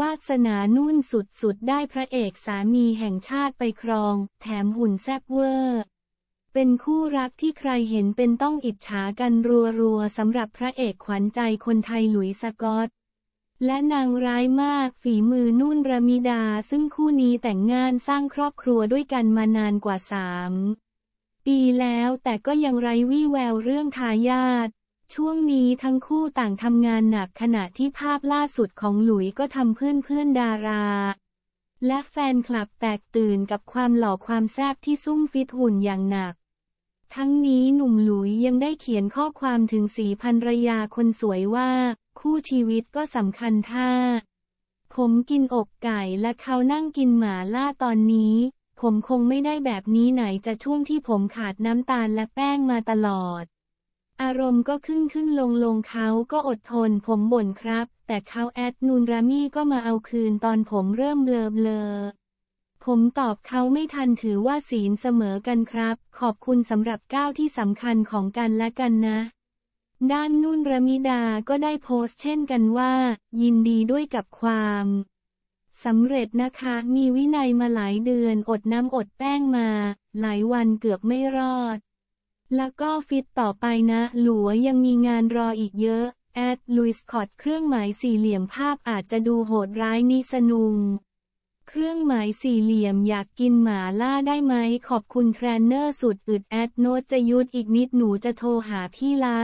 วาสนานุ่นสุดๆได้พระเอกสามีแห่งชาติไปครอง แถมหุ่นแซ่บเวอร์ เป็นคู่รักที่ใครเห็นเป็นต้องอิจฉากันรัวๆสำหรับพระเอกขวัญใจคนไทยหลุยสกอตและนางร้ายมากฝีมือนุ่นระมิดาซึ่งคู่นี้แต่งงานสร้างครอบครัวด้วยกันมานานกว่าสามปีแล้วแต่ก็ยังไร้วี่แววเรื่องทายาทช่วงนี้ทั้งคู่ต่างทำงานหนักขณะที่ภาพล่าสุดของหลุยก็ทำเพื่อนเพื่อนดารา และแฟนคลับแตกตื่นกับความหล่อความแซ่บที่ซุ่มฟิตหุ่นอย่างหนัก ทั้งนี้หนุ่มหลุยยังได้เขียนข้อความถึงสีพันรยาคนสวยว่า คู่ชีวิตก็สำคัญท่าผมกินอกไก่และเขานั่งกินหมาล่าตอนนี้ ผมคงไม่ได้แบบนี้ไหนจะช่วงที่ผมขาดน้ำตาลและแป้งมาตลอดอารมณ์ก็ขึ้นขึ้นลงลงเขาก็อดทนผมบ่นครับ แต่เขาแอดนูนรามี่ก็มาเอาคืนตอนผมเริ่มเบลอเบลอผมตอบเขาไม่ทันถือว่าศีลเสมอกันครับ ขอบคุณสำหรับก้าวที่สำคัญของกันและกันนะ ด้านนุ่นรมิดาก็ได้โพสต์เช่นกันว่า ยินดีด้วยกับความสำเร็จนะคะ มีวินัยมาหลายเดือนอดน้ำอดแป้งมา หลายวันเกือบไม่รอดแล้วก็ฟิตต่อไปนะ หลัวยังมีงานรออีกเยอะ แอดลุยส์คอตเครื่องหมายสี่เหลี่ยมภาพอาจจะดูโหดร้ายนิสนุง เครื่องหมายสี่เหลี่ยมอยากกินหมาล่าได้ไหมขอบคุณแครนเนอร์สุดอึดแอดโนจะยุดอีกนิดหนูจะโทรหาพี่ละ